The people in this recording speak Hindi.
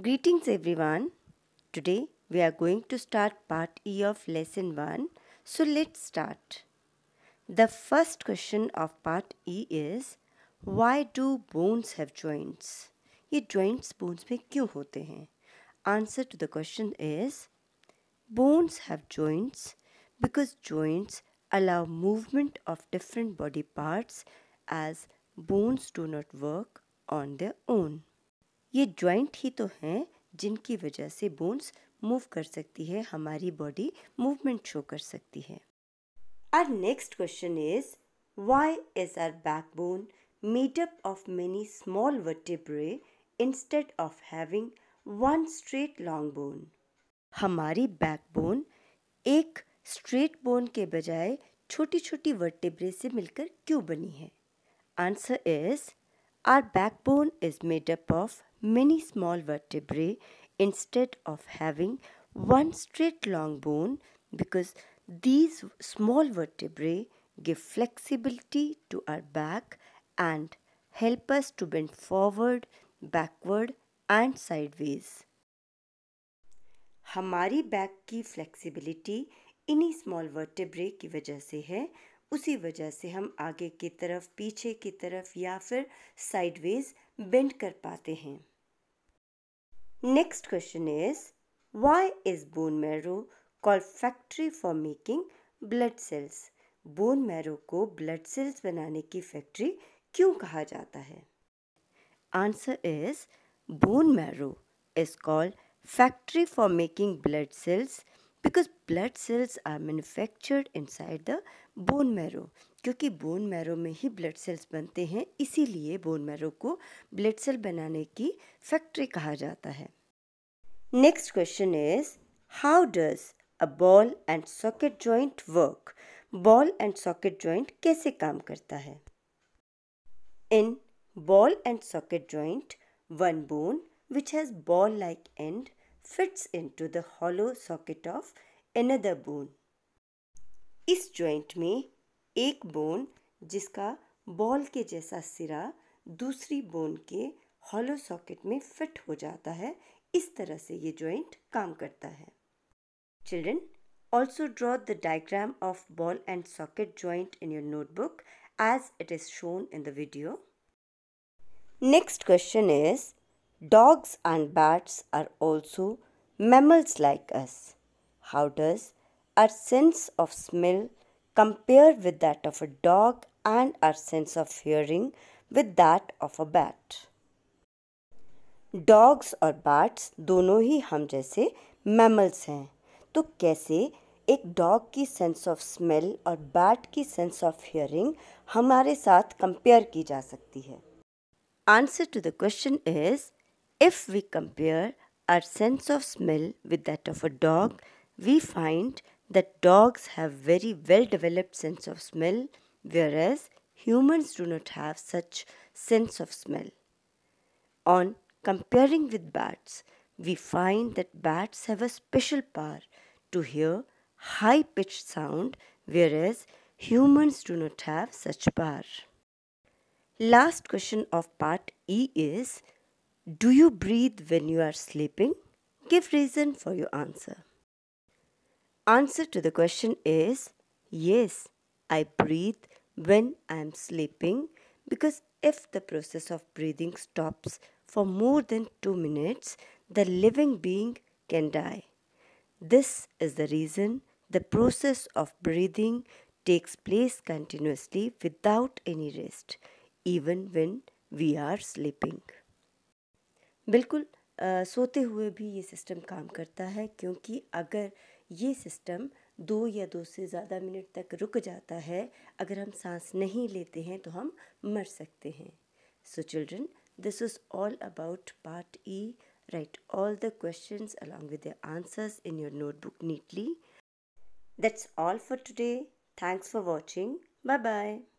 Greetings everyone. Today we are going to start part E of lesson 1. So let's start. The first question of part E is why do bones have joints? ये joints bones में क्यों होते हैं? Answer to the question is bones have joints because joints allow movement of different body parts as bones do not work on their own. ये ज्वाइंट ही तो हैं जिनकी वजह से बोन्स मूव कर सकती है हमारी बॉडी मूवमेंट शो कर सकती है our next question is why is our backbone made up of many small vertebrae instead of having one straight long bone हमारी बैकबोन एक स्ट्रेट बोन के बजाय छोटी छोटी वर्टेब्रे से मिलकर क्यों बनी है answer is our backbone is made up of many small vertebrae instead of having one straight long bone because these small vertebrae give flexibility to our back and help us to bend forward, backward and sideways. हमारी बैक की फ्लेक्सिबिलिटी इन्हीं स्मॉल वर्टेब्रे की वजह से है उसी वजह से हम आगे की तरफ पीछे की तरफ या फिर साइडवेज बेंड कर पाते हैं Next question is why is bone marrow called factory for making blood cells? Bone marrow को ब्लड सेल्स बनाने की फैक्ट्री क्यों कहा जाता है answer is bone marrow is called factory for making blood cells because blood cells are manufactured inside the bone marrow क्योंकि बोन मैरो में ही ब्लड सेल्स बनते हैं इसीलिए बोन मैरो को ब्लड सेल बनाने की फैक्ट्री कहा जाता है next question is how does a ball and socket joint work ball and socket joint कैसे काम करता है in ball and socket joint one bone which has ball like end fits into the hollow socket of another bone इस जॉइंट में एक बोन जिसका बॉल के जैसा सिरा दूसरी बोन के हॉलो सॉकेट में फिट हो जाता है इस तरह से ये ज्वाइंट काम करता है children also draw the diagram of ball and socket joint in your notebook as it is shown in the video next question is dogs and bats are also mammals like us how does our sense of smell compared with that of a dog and our sense of hearing with that of a bat. Dogs और बैट्स दोनों ही हम जैसे मैमल्स हैं तो कैसे एक डॉग की सेंस ऑफ स्मेल और बैट की सेंस ऑफ हियरिंग हमारे साथ कंपेयर की जा सकती है answer to the question is if we compare our sense of smell with that of a dog we find that dogs have very well developed sense of smell whereas humans do not have such sense of smell. On comparing with bats, we find that bats have a special power to hear high pitched sound whereas humans do not have such power. Last question of part E is do you breathe when you are sleeping? Give reason for your answer. Answer to the question is yes, I breathe when I am sleeping because if the process of breathing stops for more than 2 minutes, the living being can die. This is the reason the process of breathing takes place continuously without any rest, even when we are sleeping. बिल्कुल आ, सोते हुए भी ये सिस्टम काम करता है क्योंकि अगर ये सिस्टम दो या दो से ज़्यादा मिनट तक रुक जाता है अगर हम सांस नहीं लेते हैं तो हम मर सकते हैं so children this is all about part E write all the question along with answers in your notebook neatly that's all for today thanks for watching bye bye